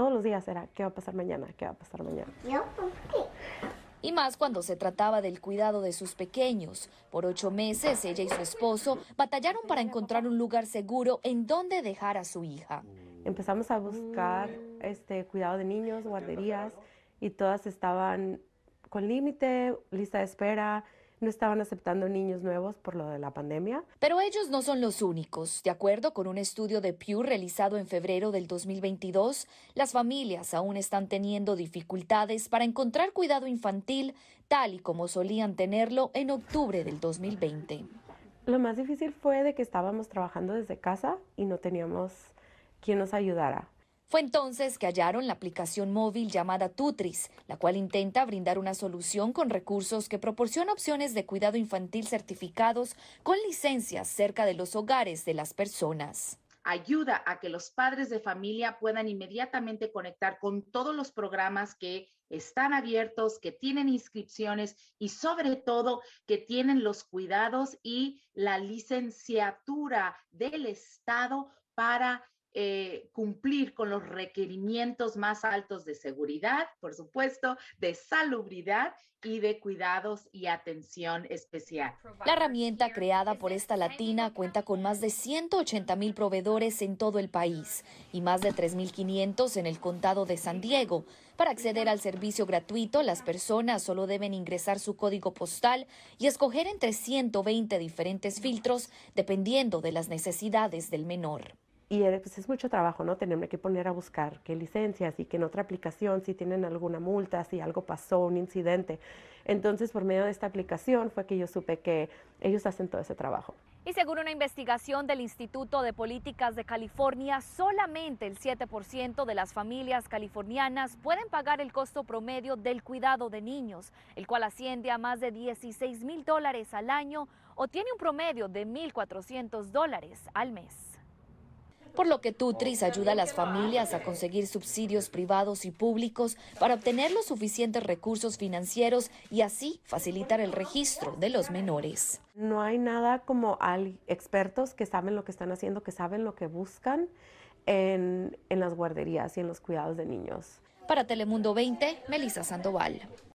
todos los días era, ¿qué va a pasar mañana? ¿Qué va a pasar mañana? y más cuando se trataba del cuidado de sus pequeños. Por ocho meses, ella y su esposo batallaron para encontrar un lugar seguro en donde dejar a su hija. Empezamos a buscar este, cuidado de niños, guarderías, y todas estaban con límite, lista de espera, no estaban aceptando niños nuevos por lo de la pandemia. Pero ellos no son los únicos. De acuerdo con un estudio de Pew realizado en febrero del 2022, las familias aún están teniendo dificultades para encontrar cuidado infantil tal y como solían tenerlo en octubre del 2020. Lo más difícil fue de que estábamos trabajando desde casa y no teníamos quien nos ayudara. Fue entonces que hallaron la aplicación móvil llamada Tutris, la cual intenta brindar una solución con recursos que proporciona opciones de cuidado infantil certificados con licencias cerca de los hogares de las personas ayuda a que los padres de familia puedan inmediatamente conectar con todos los programas que están abiertos, que tienen inscripciones y sobre todo que tienen los cuidados y la licenciatura del Estado para eh, cumplir con los requerimientos más altos de seguridad, por supuesto, de salubridad y de cuidados y atención especial. La herramienta creada por esta latina cuenta con más de 180 mil proveedores en todo el país y más de 3.500 en el condado de San Diego. Para acceder al servicio gratuito, las personas solo deben ingresar su código postal y escoger entre 120 diferentes filtros dependiendo de las necesidades del menor y pues, es mucho trabajo, ¿no? Tenerme que poner a buscar qué licencias y que en otra aplicación si tienen alguna multa, si algo pasó, un incidente. Entonces, por medio de esta aplicación fue que yo supe que ellos hacen todo ese trabajo. Y según una investigación del Instituto de Políticas de California, solamente el 7% de las familias californianas pueden pagar el costo promedio del cuidado de niños, el cual asciende a más de 16 mil dólares al año o tiene un promedio de 1.400 dólares al mes. Por lo que Tutris ayuda a las familias a conseguir subsidios privados y públicos para obtener los suficientes recursos financieros y así facilitar el registro de los menores. No hay nada como hay expertos que saben lo que están haciendo, que saben lo que buscan en, en las guarderías y en los cuidados de niños. Para Telemundo 20, Melissa Sandoval.